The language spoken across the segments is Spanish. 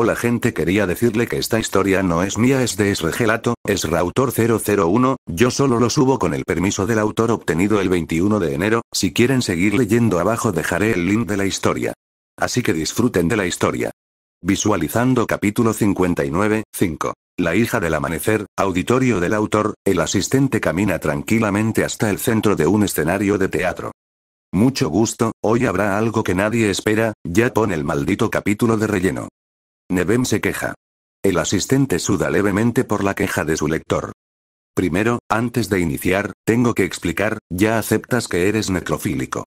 o la gente quería decirle que esta historia no es mía es de Esregelato, Rautor 001, yo solo lo subo con el permiso del autor obtenido el 21 de enero, si quieren seguir leyendo abajo dejaré el link de la historia. Así que disfruten de la historia. Visualizando capítulo 59, 5. La hija del amanecer, auditorio del autor, el asistente camina tranquilamente hasta el centro de un escenario de teatro. Mucho gusto, hoy habrá algo que nadie espera, ya pon el maldito capítulo de relleno. Nebem se queja. El asistente suda levemente por la queja de su lector. Primero, antes de iniciar, tengo que explicar, ya aceptas que eres necrofílico.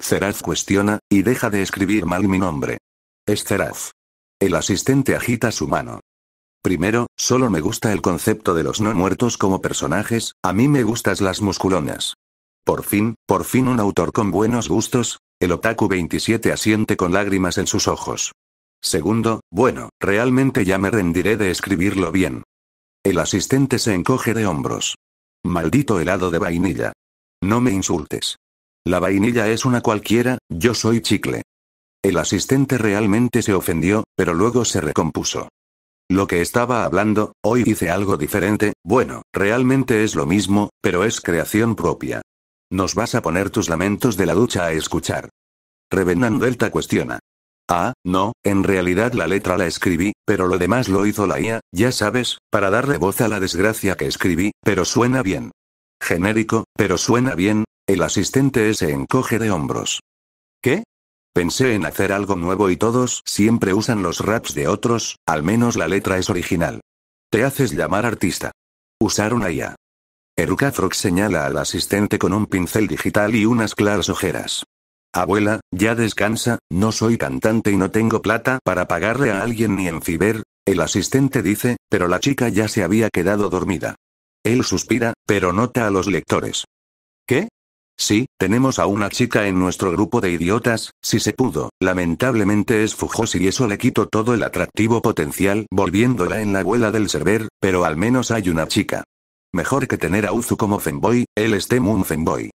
Zeraz cuestiona, y deja de escribir mal mi nombre. Es Zeraz. El asistente agita su mano. Primero, solo me gusta el concepto de los no muertos como personajes, a mí me gustas las musculonas. Por fin, por fin un autor con buenos gustos, el Otaku 27 asiente con lágrimas en sus ojos. Segundo, bueno, realmente ya me rendiré de escribirlo bien. El asistente se encoge de hombros. Maldito helado de vainilla. No me insultes. La vainilla es una cualquiera, yo soy chicle. El asistente realmente se ofendió, pero luego se recompuso. Lo que estaba hablando, hoy dice algo diferente, bueno, realmente es lo mismo, pero es creación propia. Nos vas a poner tus lamentos de la ducha a escuchar. Revenant Delta cuestiona. Ah, no, en realidad la letra la escribí, pero lo demás lo hizo la IA, ya sabes, para darle voz a la desgracia que escribí, pero suena bien. Genérico, pero suena bien, el asistente se encoge de hombros. ¿Qué? Pensé en hacer algo nuevo y todos siempre usan los raps de otros, al menos la letra es original. Te haces llamar artista. Usar una IA. Eruka señala al asistente con un pincel digital y unas claras ojeras. Abuela, ya descansa, no soy cantante y no tengo plata para pagarle a alguien ni en Fiber, el asistente dice, pero la chica ya se había quedado dormida. Él suspira, pero nota a los lectores. ¿Qué? Sí, tenemos a una chica en nuestro grupo de idiotas, si se pudo, lamentablemente es fujosi y eso le quito todo el atractivo potencial volviéndola en la abuela del server, pero al menos hay una chica. Mejor que tener a Uzu como fanboy, él esté un fanboy.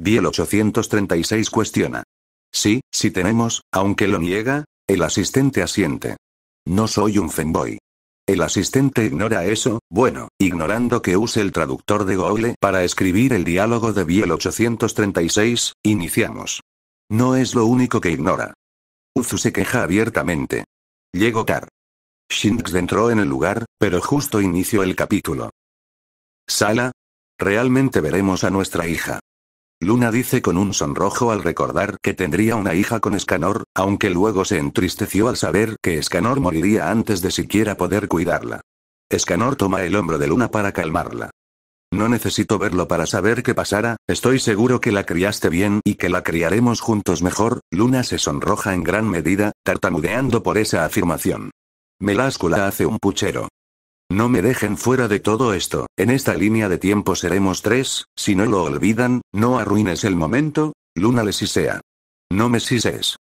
Biel 836 cuestiona. Sí, sí tenemos, aunque lo niega, el asistente asiente. No soy un fanboy. El asistente ignora eso, bueno, ignorando que use el traductor de Google para escribir el diálogo de Biel 836, iniciamos. No es lo único que ignora. Uzu se queja abiertamente. Llegó Tar. Shinx entró en el lugar, pero justo inició el capítulo. Sala. Realmente veremos a nuestra hija. Luna dice con un sonrojo al recordar que tendría una hija con Escanor, aunque luego se entristeció al saber que Escanor moriría antes de siquiera poder cuidarla. Escanor toma el hombro de Luna para calmarla. No necesito verlo para saber qué pasará, estoy seguro que la criaste bien y que la criaremos juntos mejor, Luna se sonroja en gran medida, tartamudeando por esa afirmación. Meláscula hace un puchero. No me dejen fuera de todo esto, en esta línea de tiempo seremos tres, si no lo olvidan, no arruines el momento, Luna le sea. No me sises.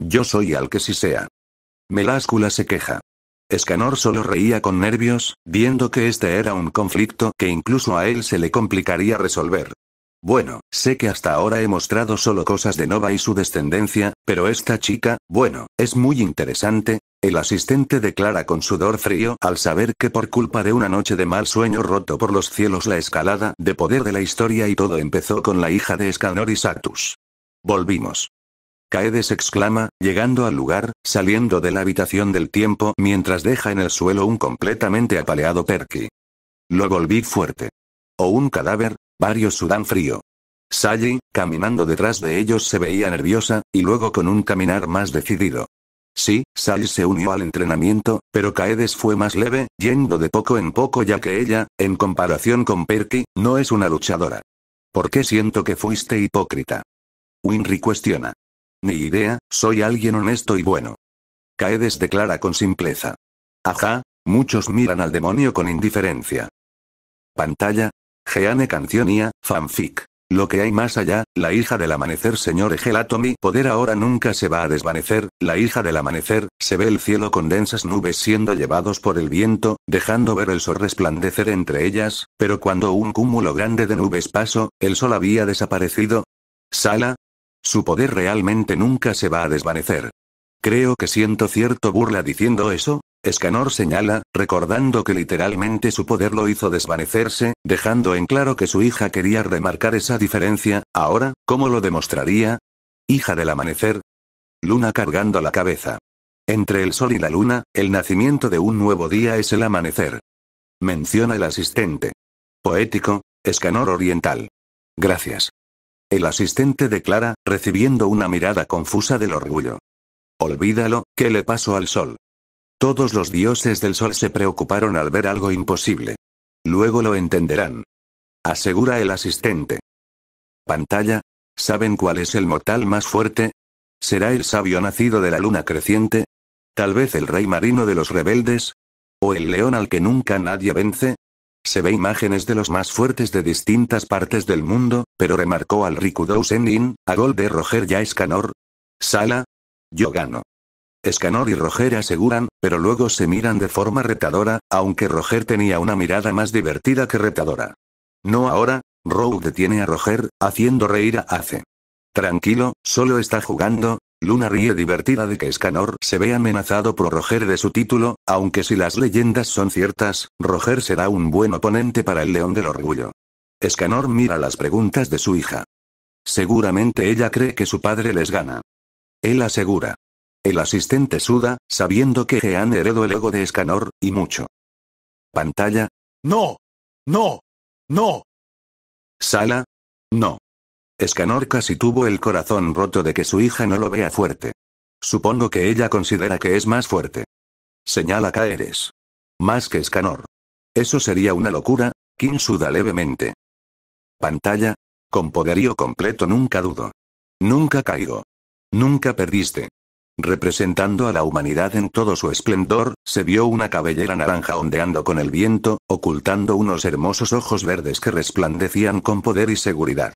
Yo soy al que sea. Meláscula se queja. Escanor solo reía con nervios, viendo que este era un conflicto que incluso a él se le complicaría resolver. Bueno, sé que hasta ahora he mostrado solo cosas de Nova y su descendencia, pero esta chica, bueno, es muy interesante, el asistente declara con sudor frío al saber que por culpa de una noche de mal sueño roto por los cielos la escalada de poder de la historia y todo empezó con la hija de Escanor y Sactus. Volvimos. Caedes exclama, llegando al lugar, saliendo de la habitación del tiempo mientras deja en el suelo un completamente apaleado Perky. Lo volví fuerte. O un cadáver, varios sudan frío. Sally, caminando detrás de ellos se veía nerviosa, y luego con un caminar más decidido. Sí, Sai se unió al entrenamiento, pero Caedes fue más leve, yendo de poco en poco ya que ella, en comparación con Perky, no es una luchadora. ¿Por qué siento que fuiste hipócrita? Winry cuestiona. Ni idea, soy alguien honesto y bueno. Caedes declara con simpleza. Ajá, muchos miran al demonio con indiferencia. Pantalla. Jeanne Cancionia, fanfic. Lo que hay más allá, la hija del amanecer señor Egelato, mi poder ahora nunca se va a desvanecer, la hija del amanecer, se ve el cielo con densas nubes siendo llevados por el viento, dejando ver el sol resplandecer entre ellas, pero cuando un cúmulo grande de nubes pasó, el sol había desaparecido. Sala. Su poder realmente nunca se va a desvanecer. Creo que siento cierto burla diciendo eso, Escanor señala, recordando que literalmente su poder lo hizo desvanecerse, dejando en claro que su hija quería remarcar esa diferencia, ahora, ¿cómo lo demostraría? Hija del amanecer. Luna cargando la cabeza. Entre el sol y la luna, el nacimiento de un nuevo día es el amanecer. Menciona el asistente. Poético, Escanor oriental. Gracias. El asistente declara, recibiendo una mirada confusa del orgullo. Olvídalo, ¿qué le pasó al sol? Todos los dioses del sol se preocuparon al ver algo imposible. Luego lo entenderán. Asegura el asistente. Pantalla. ¿Saben cuál es el mortal más fuerte? ¿Será el sabio nacido de la luna creciente? ¿Tal vez el rey marino de los rebeldes? ¿O el león al que nunca nadie vence? Se ve imágenes de los más fuertes de distintas partes del mundo, pero remarcó al Rikudou Senin, a gol de Roger Yaescanor. Sala. Yo gano. Escanor y Roger aseguran, pero luego se miran de forma retadora, aunque Roger tenía una mirada más divertida que retadora. No ahora, Rogue detiene a Roger, haciendo reír a Ace. Tranquilo, solo está jugando. Luna ríe divertida de que Escanor se ve amenazado por Roger de su título, aunque si las leyendas son ciertas, Roger será un buen oponente para el León del Orgullo. Escanor mira las preguntas de su hija. Seguramente ella cree que su padre les gana. Él asegura. El asistente suda, sabiendo que Jean heredó el ego de Escanor, y mucho. Pantalla. No. No. No. Sala. No. Escanor casi tuvo el corazón roto de que su hija no lo vea fuerte. Supongo que ella considera que es más fuerte. Señala Caeres. Más que Escanor. Eso sería una locura, Kim suda levemente. Pantalla. Con poderío completo nunca dudo. Nunca caigo. Nunca perdiste representando a la humanidad en todo su esplendor, se vio una cabellera naranja ondeando con el viento, ocultando unos hermosos ojos verdes que resplandecían con poder y seguridad.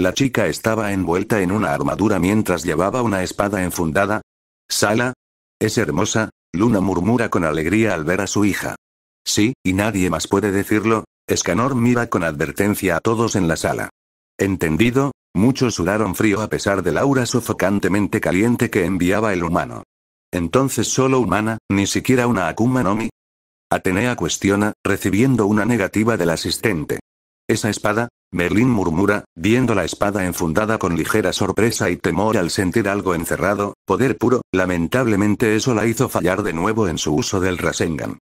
La chica estaba envuelta en una armadura mientras llevaba una espada enfundada. Sala. Es hermosa, Luna murmura con alegría al ver a su hija. Sí, y nadie más puede decirlo, Escanor mira con advertencia a todos en la sala. Entendido, Muchos sudaron frío a pesar del aura sofocantemente caliente que enviaba el humano. Entonces solo humana, ni siquiera una Akuma no Mi. Atenea cuestiona, recibiendo una negativa del asistente. ¿Esa espada? Merlin murmura, viendo la espada enfundada con ligera sorpresa y temor al sentir algo encerrado, poder puro, lamentablemente eso la hizo fallar de nuevo en su uso del Rasengan.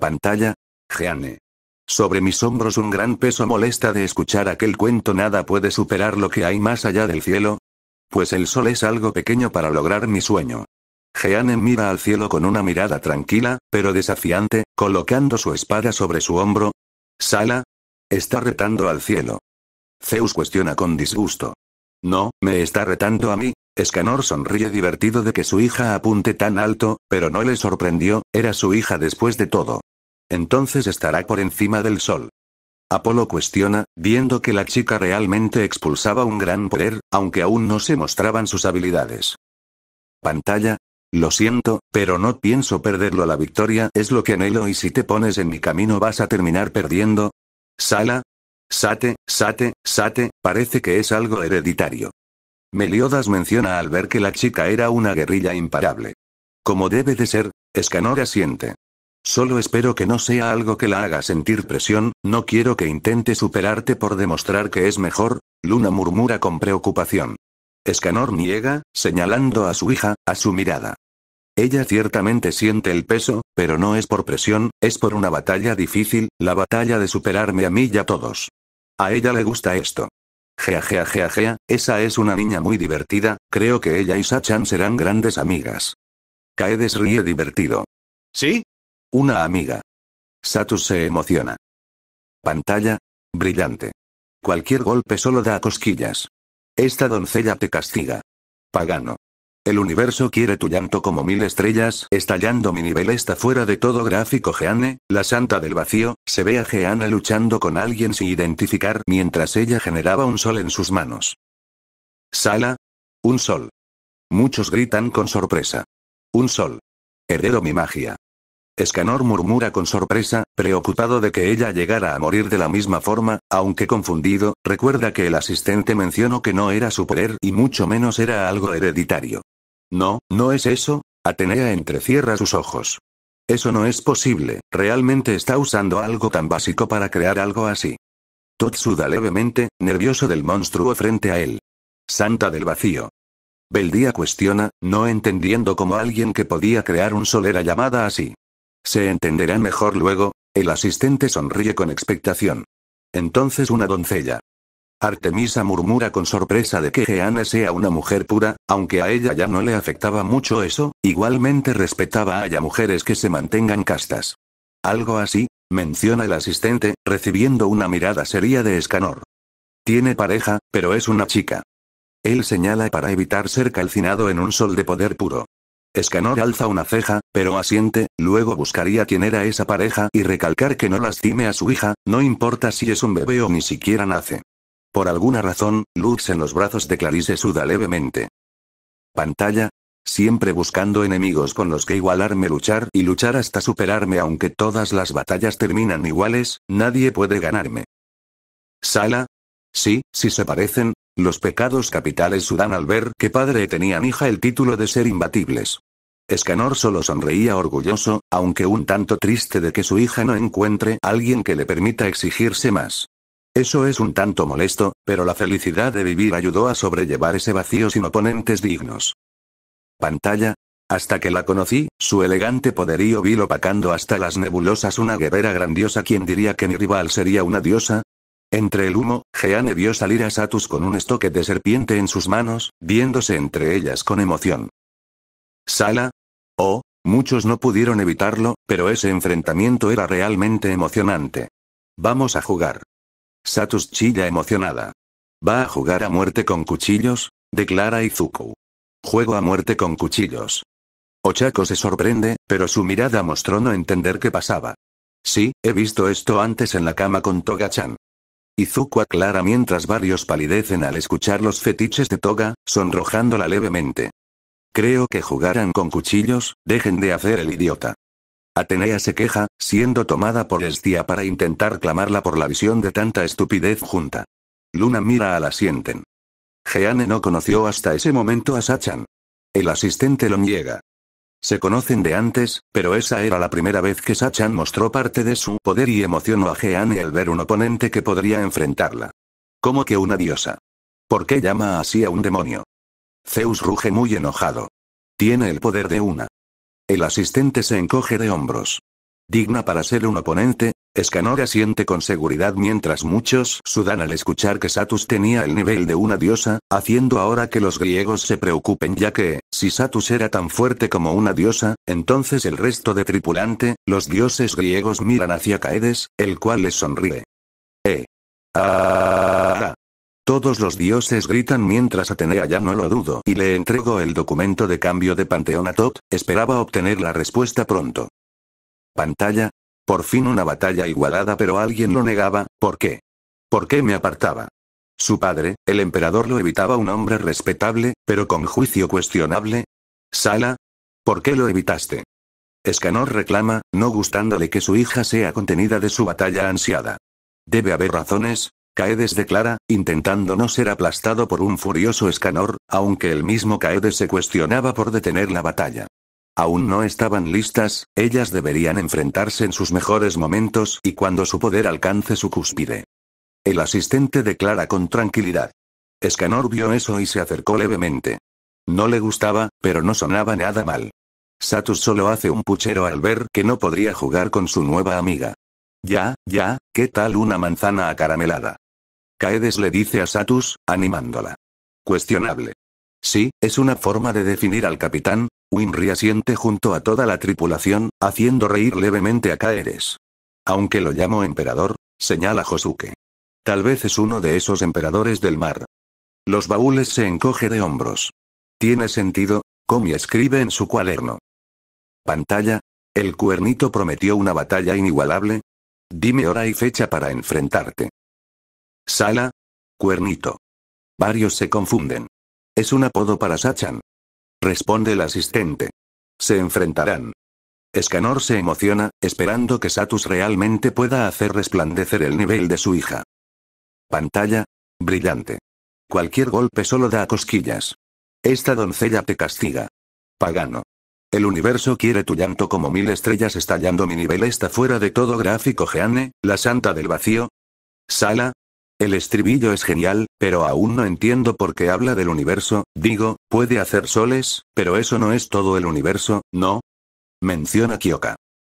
Pantalla. Jeanne. Sobre mis hombros un gran peso molesta de escuchar aquel cuento nada puede superar lo que hay más allá del cielo. Pues el sol es algo pequeño para lograr mi sueño. Jeanne mira al cielo con una mirada tranquila, pero desafiante, colocando su espada sobre su hombro. Sala. Está retando al cielo. Zeus cuestiona con disgusto. No, me está retando a mí. Escanor sonríe divertido de que su hija apunte tan alto, pero no le sorprendió, era su hija después de todo entonces estará por encima del Sol. Apolo cuestiona, viendo que la chica realmente expulsaba un gran poder, aunque aún no se mostraban sus habilidades. Pantalla. Lo siento, pero no pienso perderlo. La victoria es lo que anhelo y si te pones en mi camino vas a terminar perdiendo. Sala. Sate, sate, sate, parece que es algo hereditario. Meliodas menciona al ver que la chica era una guerrilla imparable. Como debe de ser, Escanora siente. Solo espero que no sea algo que la haga sentir presión, no quiero que intente superarte por demostrar que es mejor, Luna murmura con preocupación. Escanor niega, señalando a su hija, a su mirada. Ella ciertamente siente el peso, pero no es por presión, es por una batalla difícil, la batalla de superarme a mí y a todos. A ella le gusta esto. Gea gea gea gea, esa es una niña muy divertida, creo que ella y Sachan serán grandes amigas. Caedes ríe divertido. ¿Sí? Una amiga. Satus se emociona. Pantalla. Brillante. Cualquier golpe solo da cosquillas. Esta doncella te castiga. Pagano. El universo quiere tu llanto como mil estrellas, estallando mi nivel está fuera de todo gráfico Jeanne, la santa del vacío, se ve a Jeanne luchando con alguien sin identificar mientras ella generaba un sol en sus manos. Sala. Un sol. Muchos gritan con sorpresa. Un sol. Heredo mi magia. Escanor murmura con sorpresa, preocupado de que ella llegara a morir de la misma forma, aunque confundido, recuerda que el asistente mencionó que no era su poder y mucho menos era algo hereditario. No, no es eso, Atenea entrecierra sus ojos. Eso no es posible, realmente está usando algo tan básico para crear algo así. Todd suda levemente, nervioso del monstruo frente a él. Santa del vacío, Beldía cuestiona, no entendiendo cómo alguien que podía crear un sol era llamada así. Se entenderá mejor luego. El asistente sonríe con expectación. Entonces una doncella. Artemisa murmura con sorpresa de que Jeanne sea una mujer pura, aunque a ella ya no le afectaba mucho eso, igualmente respetaba a mujeres que se mantengan castas. Algo así, menciona el asistente, recibiendo una mirada seria de Escanor. Tiene pareja, pero es una chica. Él señala para evitar ser calcinado en un sol de poder puro. Escanor alza una ceja, pero asiente, luego buscaría quién era esa pareja y recalcar que no lastime a su hija, no importa si es un bebé o ni siquiera nace. Por alguna razón, Luz en los brazos de Clarice suda levemente. Pantalla. Siempre buscando enemigos con los que igualarme luchar y luchar hasta superarme aunque todas las batallas terminan iguales, nadie puede ganarme. Sala. Sí, si se parecen, los pecados capitales sudan al ver que padre tenían hija el título de ser imbatibles. Escanor solo sonreía orgulloso, aunque un tanto triste de que su hija no encuentre alguien que le permita exigirse más. Eso es un tanto molesto, pero la felicidad de vivir ayudó a sobrellevar ese vacío sin oponentes dignos. Pantalla. Hasta que la conocí, su elegante poderío lo opacando hasta las nebulosas una guerrera grandiosa quien diría que mi rival sería una diosa, entre el humo, Jeanne vio salir a Satus con un estoque de serpiente en sus manos, viéndose entre ellas con emoción. ¿Sala? Oh, muchos no pudieron evitarlo, pero ese enfrentamiento era realmente emocionante. Vamos a jugar. Satus chilla emocionada. ¿Va a jugar a muerte con cuchillos? declara Izuku. Juego a muerte con cuchillos. Ochako se sorprende, pero su mirada mostró no entender qué pasaba. Sí, he visto esto antes en la cama con Toga-chan. Izuku aclara mientras varios palidecen al escuchar los fetiches de Toga, sonrojándola levemente. Creo que jugaran con cuchillos, dejen de hacer el idiota. Atenea se queja, siendo tomada por Estia para intentar clamarla por la visión de tanta estupidez junta. Luna mira a la sienten. Jeanne no conoció hasta ese momento a Sachan. El asistente lo niega. Se conocen de antes, pero esa era la primera vez que Sachan mostró parte de su poder y emocionó a Jeanne al ver un oponente que podría enfrentarla. ¿Cómo que una diosa. ¿Por qué llama así a un demonio? Zeus ruge muy enojado. Tiene el poder de una. El asistente se encoge de hombros. Digna para ser un oponente, Escanora siente con seguridad mientras muchos sudan al escuchar que Satus tenía el nivel de una diosa, haciendo ahora que los griegos se preocupen ya que, si Satus era tan fuerte como una diosa, entonces el resto de tripulante, los dioses griegos miran hacia Caedes, el cual les sonríe. ¡Eh! ¡Ah! Todos los dioses gritan mientras Atenea ya no lo dudo y le entrego el documento de cambio de Panteón a Top. esperaba obtener la respuesta pronto. Pantalla, por fin una batalla igualada pero alguien lo negaba, ¿por qué? ¿Por qué me apartaba? Su padre, el emperador lo evitaba un hombre respetable, pero con juicio cuestionable. Sala. ¿Por qué lo evitaste? Escanor reclama, no gustándole que su hija sea contenida de su batalla ansiada. Debe haber razones, Caedes declara, intentando no ser aplastado por un furioso Escanor, aunque el mismo Caedes se cuestionaba por detener la batalla. Aún no estaban listas, ellas deberían enfrentarse en sus mejores momentos y cuando su poder alcance su cúspide. El asistente declara con tranquilidad. Escanor vio eso y se acercó levemente. No le gustaba, pero no sonaba nada mal. Satus solo hace un puchero al ver que no podría jugar con su nueva amiga. Ya, ya, ¿qué tal una manzana acaramelada? Caedes le dice a Satus, animándola. Cuestionable. Sí, es una forma de definir al capitán, Winry asiente junto a toda la tripulación, haciendo reír levemente a Caeres. Aunque lo llamo emperador, señala Josuke. Tal vez es uno de esos emperadores del mar. Los baúles se encoge de hombros. Tiene sentido, Komi escribe en su cuaderno. Pantalla. El cuernito prometió una batalla inigualable. Dime hora y fecha para enfrentarte. Sala. Cuernito. Varios se confunden. Es un apodo para Sachan. Responde el asistente. Se enfrentarán. Escanor se emociona, esperando que Satus realmente pueda hacer resplandecer el nivel de su hija. Pantalla. Brillante. Cualquier golpe solo da cosquillas. Esta doncella te castiga. Pagano. El universo quiere tu llanto como mil estrellas estallando. Mi nivel está fuera de todo gráfico. Jeanne, la santa del vacío. Sala, el estribillo es genial, pero aún no entiendo por qué habla del universo, digo, puede hacer soles, pero eso no es todo el universo, ¿no? Menciona Kyoka.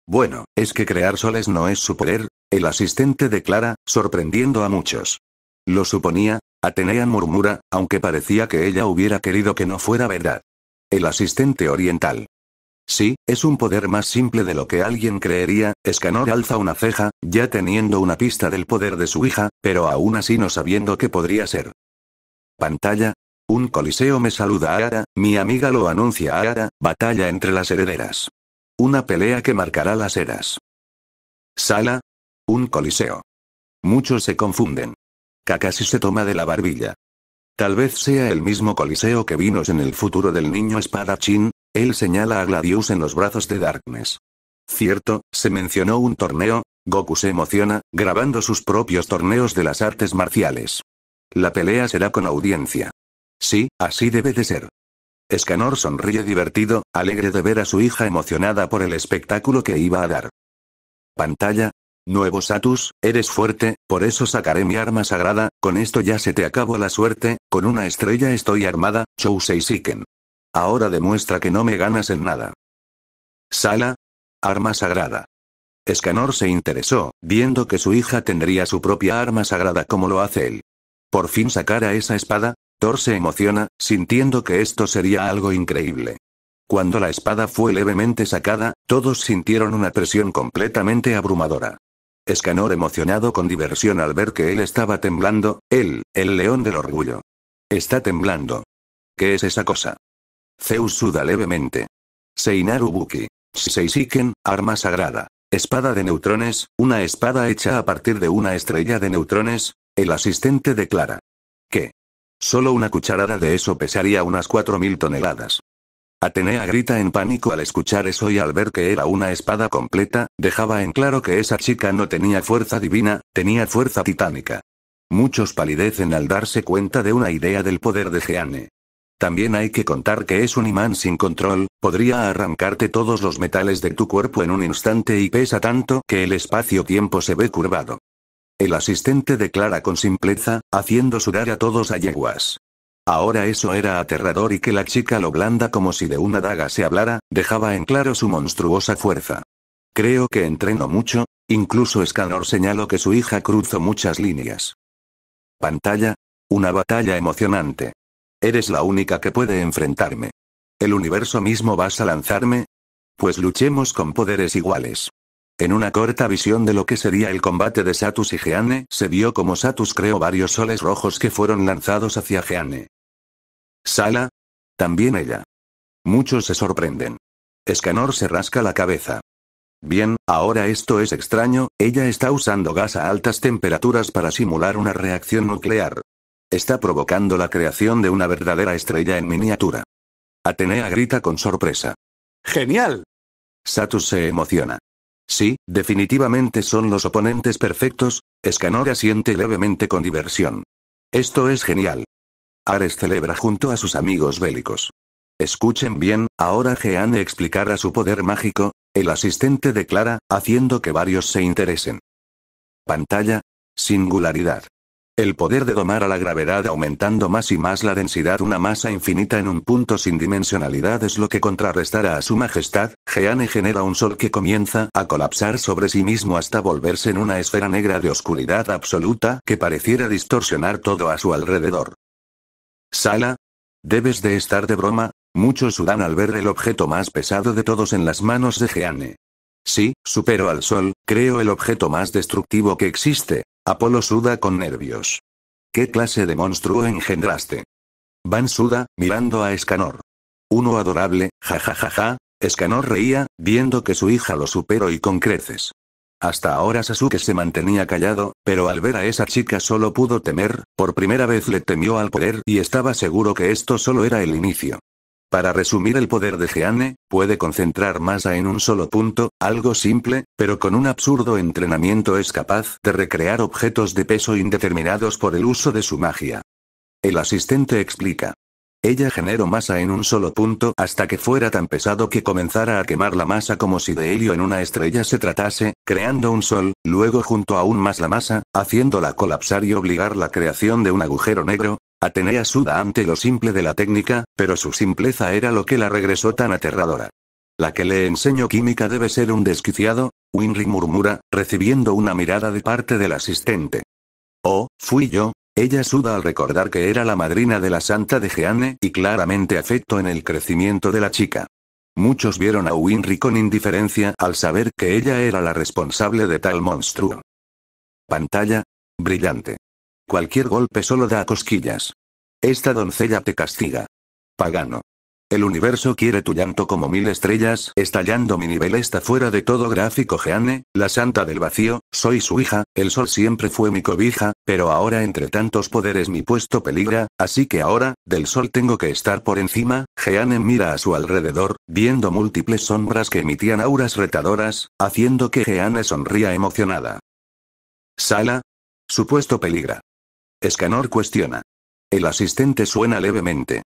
Bueno, es que crear soles no es su poder, el asistente declara, sorprendiendo a muchos. Lo suponía, Atenea murmura, aunque parecía que ella hubiera querido que no fuera verdad. El asistente oriental. Sí, es un poder más simple de lo que alguien creería, Escanor alza una ceja, ya teniendo una pista del poder de su hija, pero aún así no sabiendo qué podría ser. Pantalla. Un coliseo me saluda a Ara, mi amiga lo anuncia a Ara, batalla entre las herederas. Una pelea que marcará las eras. Sala. Un coliseo. Muchos se confunden. Kakashi se toma de la barbilla. Tal vez sea el mismo coliseo que vimos en el futuro del niño espadachín, él señala a Gladius en los brazos de Darkness. Cierto, se mencionó un torneo, Goku se emociona, grabando sus propios torneos de las artes marciales. La pelea será con audiencia. Sí, así debe de ser. Escanor sonríe divertido, alegre de ver a su hija emocionada por el espectáculo que iba a dar. Pantalla. Nuevo Satus, eres fuerte, por eso sacaré mi arma sagrada, con esto ya se te acabó la suerte, con una estrella estoy armada, Chousei Siken. Ahora demuestra que no me ganas en nada. Sala. Arma sagrada. Escanor se interesó, viendo que su hija tendría su propia arma sagrada como lo hace él. Por fin sacara esa espada, Thor se emociona, sintiendo que esto sería algo increíble. Cuando la espada fue levemente sacada, todos sintieron una presión completamente abrumadora. Escanor emocionado con diversión al ver que él estaba temblando, él, el león del orgullo. Está temblando. ¿Qué es esa cosa? Zeus suda levemente. Seinaru Buki. Seisiken, arma sagrada. Espada de neutrones, una espada hecha a partir de una estrella de neutrones, el asistente declara. ¿Qué? Solo una cucharada de eso pesaría unas 4.000 toneladas. Atenea grita en pánico al escuchar eso y al ver que era una espada completa, dejaba en claro que esa chica no tenía fuerza divina, tenía fuerza titánica. Muchos palidecen al darse cuenta de una idea del poder de Jeanne. También hay que contar que es un imán sin control, podría arrancarte todos los metales de tu cuerpo en un instante y pesa tanto que el espacio-tiempo se ve curvado. El asistente declara con simpleza, haciendo sudar a todos a yeguas. Ahora eso era aterrador y que la chica lo blanda como si de una daga se hablara, dejaba en claro su monstruosa fuerza. Creo que entrenó mucho, incluso Scanor señaló que su hija cruzó muchas líneas. Pantalla. Una batalla emocionante. Eres la única que puede enfrentarme. ¿El universo mismo vas a lanzarme? Pues luchemos con poderes iguales. En una corta visión de lo que sería el combate de Satus y Geane, se vio como Satus creó varios soles rojos que fueron lanzados hacia Geane. Sala. También ella. Muchos se sorprenden. Escanor se rasca la cabeza. Bien, ahora esto es extraño, ella está usando gas a altas temperaturas para simular una reacción nuclear. Está provocando la creación de una verdadera estrella en miniatura. Atenea grita con sorpresa. ¡Genial! Satus se emociona. Sí, definitivamente son los oponentes perfectos, Escanora siente levemente con diversión. Esto es genial. Ares celebra junto a sus amigos bélicos. Escuchen bien, ahora Jeanne explicará su poder mágico, el asistente declara, haciendo que varios se interesen. Pantalla. Singularidad. El poder de domar a la gravedad aumentando más y más la densidad una masa infinita en un punto sin dimensionalidad es lo que contrarrestará a su majestad, Jeanne genera un sol que comienza a colapsar sobre sí mismo hasta volverse en una esfera negra de oscuridad absoluta que pareciera distorsionar todo a su alrededor. Sala. Debes de estar de broma, muchos sudan al ver el objeto más pesado de todos en las manos de Jeanne. Sí, supero al Sol, creo el objeto más destructivo que existe, Apolo suda con nervios. ¿Qué clase de monstruo engendraste? Van suda, mirando a Escanor. Uno adorable, jajajaja, Escanor reía, viendo que su hija lo superó y con creces. Hasta ahora Sasuke se mantenía callado, pero al ver a esa chica solo pudo temer, por primera vez le temió al poder y estaba seguro que esto solo era el inicio. Para resumir el poder de Jeanne, puede concentrar masa en un solo punto, algo simple, pero con un absurdo entrenamiento es capaz de recrear objetos de peso indeterminados por el uso de su magia. El asistente explica. Ella generó masa en un solo punto hasta que fuera tan pesado que comenzara a quemar la masa como si de helio en una estrella se tratase, creando un sol, luego junto aún más la masa, haciéndola colapsar y obligar la creación de un agujero negro, Atenea suda ante lo simple de la técnica, pero su simpleza era lo que la regresó tan aterradora. La que le enseño química debe ser un desquiciado, Winry murmura, recibiendo una mirada de parte del asistente. Oh, fui yo. Ella suda al recordar que era la madrina de la santa de Jeanne y claramente afecto en el crecimiento de la chica. Muchos vieron a Winry con indiferencia al saber que ella era la responsable de tal monstruo. Pantalla. Brillante. Cualquier golpe solo da cosquillas. Esta doncella te castiga. Pagano. El universo quiere tu llanto como mil estrellas, estallando mi nivel está fuera de todo gráfico Jeanne, la santa del vacío, soy su hija, el sol siempre fue mi cobija, pero ahora entre tantos poderes mi puesto peligra, así que ahora, del sol tengo que estar por encima, Jeanne mira a su alrededor, viendo múltiples sombras que emitían auras retadoras, haciendo que Jeanne sonría emocionada. Sala. Su puesto peligra. Escanor cuestiona. El asistente suena levemente.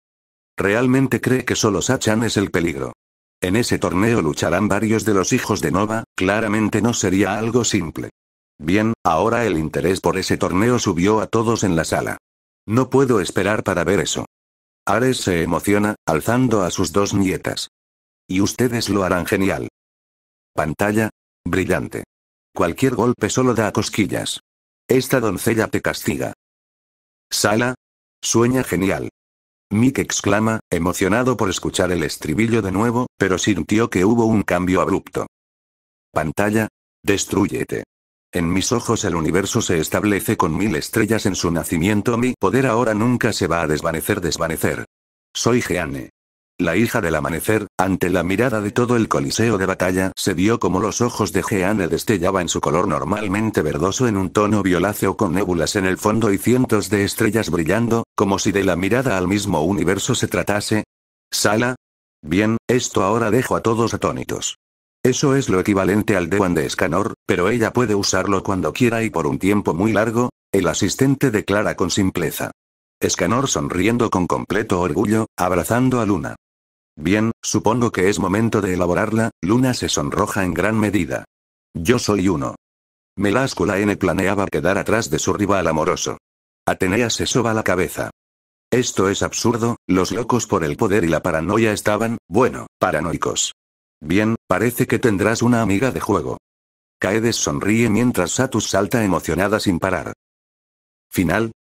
Realmente cree que solo Sachan es el peligro. En ese torneo lucharán varios de los hijos de Nova, claramente no sería algo simple. Bien, ahora el interés por ese torneo subió a todos en la sala. No puedo esperar para ver eso. Ares se emociona, alzando a sus dos nietas. Y ustedes lo harán genial. Pantalla. Brillante. Cualquier golpe solo da cosquillas. Esta doncella te castiga. Sala. Sueña genial. Mick exclama, emocionado por escuchar el estribillo de nuevo, pero sintió que hubo un cambio abrupto. Pantalla. Destruyete. En mis ojos el universo se establece con mil estrellas en su nacimiento. Mi poder ahora nunca se va a desvanecer desvanecer. Soy Jeanne. La hija del amanecer, ante la mirada de todo el coliseo de batalla, se vio como los ojos de Jeanne destellaban su color normalmente verdoso en un tono violáceo con nébulas en el fondo y cientos de estrellas brillando, como si de la mirada al mismo universo se tratase. Sala. Bien, esto ahora dejo a todos atónitos. Eso es lo equivalente al Dewan de Escanor, pero ella puede usarlo cuando quiera y por un tiempo muy largo, el asistente declara con simpleza. Escanor sonriendo con completo orgullo, abrazando a Luna. Bien, supongo que es momento de elaborarla, Luna se sonroja en gran medida. Yo soy uno. Meláscula N planeaba quedar atrás de su rival amoroso. Atenea se soba la cabeza. Esto es absurdo, los locos por el poder y la paranoia estaban, bueno, paranoicos. Bien, parece que tendrás una amiga de juego. Caedes sonríe mientras Satus salta emocionada sin parar. Final,